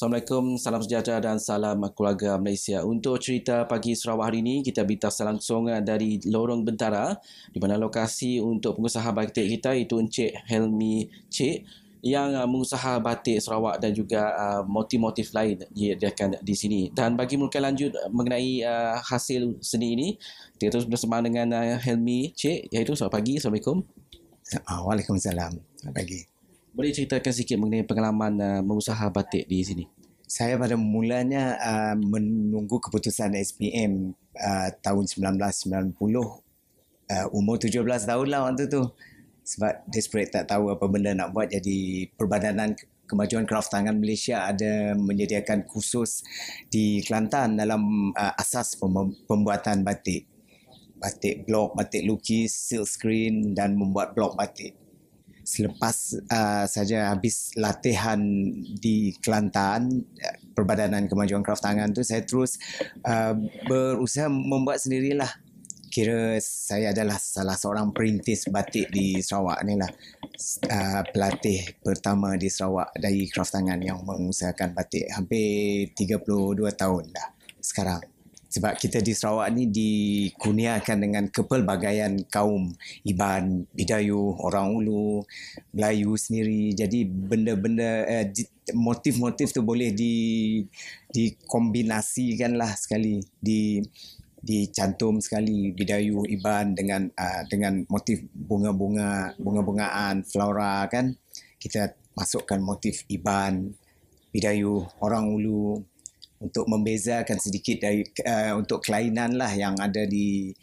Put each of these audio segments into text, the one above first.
Assalamualaikum, salam sejahtera dan salam keluarga Malaysia. Untuk cerita pagi Sarawak hari ini, kita bintas langsung dari Lorong Bentara di mana lokasi untuk pengusaha batik kita itu Encik Helmi Cik yang uh, mengusaha batik Sarawak dan juga uh, motif-motif lain diadakan di sini. Dan bagi muka lanjut mengenai uh, hasil seni ini, kita terus bersama dengan uh, Helmi Cik iaitu selamat pagi. Assalamualaikum. Ah, waalaikumsalam. Selamat pagi. Boleh ceritakan sikit mengenai pengalaman uh, mengusaha batik di sini? Saya pada mulanya uh, menunggu keputusan SPM uh, tahun 1990 uh, umur 17 tahun lah waktu tu sebab desperate tak tahu apa benda nak buat jadi perbadanan kemajuan kraft tangan Malaysia ada menyediakan kursus di Kelantan dalam uh, asas pembuatan batik batik blok batik lukis silk screen dan membuat blok batik selepas uh, saja habis latihan di Kelantan Perbadanan Kemajuan Kraft Tangan tu saya terus uh, berusaha membuat sendirilah kira saya adalah salah seorang perintis batik di Sarawak ni lah uh, pelatih pertama di Sarawak dari Kraft Tangan yang mengusahakan batik hampir 32 tahun dah sekarang sebab kita di Sarawak ni dikurniakan dengan kepelbagaian kaum Iban, Bidayu, orang Ulu, Melayu sendiri. Jadi benda-benda eh, motif-motif tu boleh di dikombinasikan lah sekali di dicantum sekali Bidayu, Iban dengan uh, dengan motif bunga-bunga, bunga-bungaan, flora kan. Kita masukkan motif Iban, Bidayu, orang Ulu, untuk membezakan sedikit dari uh, untuk kelainan lah yang ada di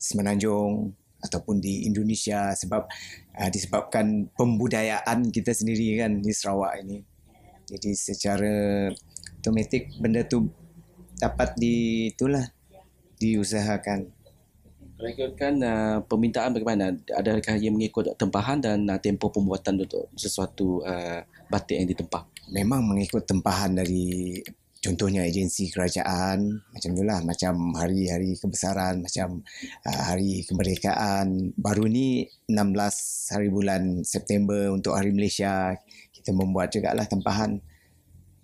Semenanjung ataupun di Indonesia sebab uh, disebabkan pembudayaan kita sendiri kan di Sarawak ini. Jadi secara otomatik benda tu dapat di itulah diusahakan. Rekodkan uh, eh, permintaan bagaimana? Adakah ia mengikut tempahan dan uh, tempo pembuatan untuk sesuatu uh, batik yang ditempah? Memang mengikut tempahan dari contohnya agensi kerajaan macam itulah macam hari-hari kebesaran macam uh, hari kemerdekaan baru ni 16 hari bulan September untuk hari Malaysia kita membuat juga lah tempahan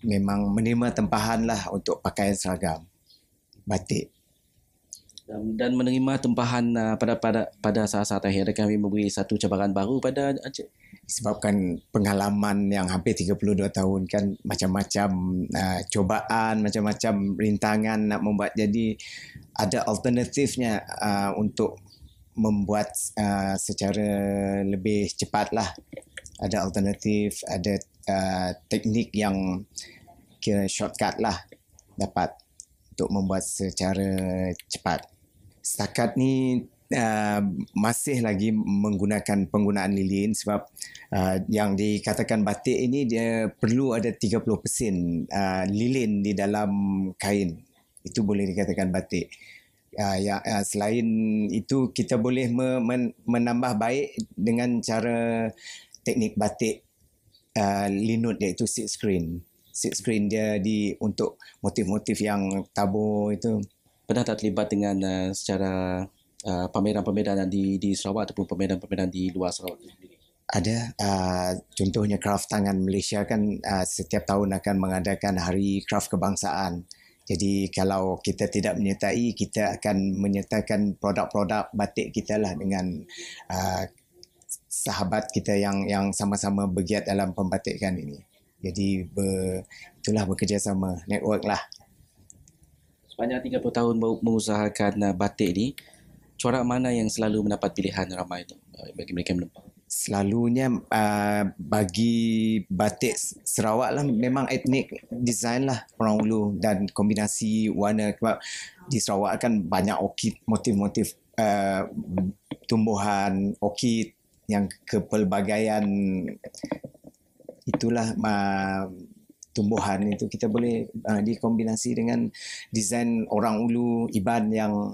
memang menerima tempahan lah untuk pakaian seragam batik dan menerima tempahan ah, pada pada pada saat-saat akhir kami memberi satu cabaran baru pada Encik. Sebabkan pengalaman yang hampir 32 tahun kan macam-macam uh, cobaan, macam-macam rintangan nak membuat jadi ada alternatifnya uh, untuk membuat uh, secara lebih cepat lah. Ada alternatif, ada uh, teknik yang kira shortcut lah dapat untuk membuat secara cepat. Setakat ni uh, masih lagi menggunakan penggunaan lilin sebab uh, yang dikatakan batik ini dia perlu ada 30% uh, lilin di dalam kain itu boleh dikatakan batik. Uh, ya uh, selain itu kita boleh me- men- menambah baik dengan cara teknik batik uh, linut iaitu seed screen. Seed screen dia di untuk motif-motif yang tabur itu pernah tak terlibat dengan uh, secara Uh, pameran-pameran uh, di di Sarawak ataupun pameran-pameran di luar Sarawak ada uh, contohnya kraft tangan Malaysia kan uh, setiap tahun akan mengadakan hari kraft kebangsaan jadi kalau kita tidak menyertai kita akan menyertakan produk-produk batik kita lah dengan uh, sahabat kita yang yang sama-sama bergiat dalam pembatikan ini jadi ber, itulah bekerjasama network lah sepanjang 30 tahun mengusahakan uh, batik ini corak mana yang selalu mendapat pilihan ramai itu eh, bagi mereka menempah? Selalunya uh, bagi batik Sarawak lah memang etnik design lah orang ulu dan kombinasi warna sebab di Sarawak kan banyak okit motif-motif uh, tumbuhan okit yang kepelbagaian itulah uh, tumbuhan itu kita boleh uh, dikombinasi dengan desain orang ulu iban yang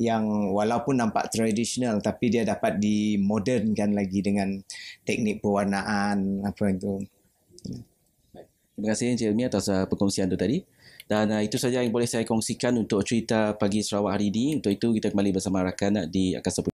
yang walaupun nampak tradisional tapi dia dapat dimodernkan lagi dengan teknik pewarnaan apa itu. Terima kasih Encik Ilmi atas uh, perkongsian itu tadi. Dan uh, itu saja yang boleh saya kongsikan untuk cerita pagi Sarawak hari ini. Untuk itu kita kembali bersama rakan di Akasapun.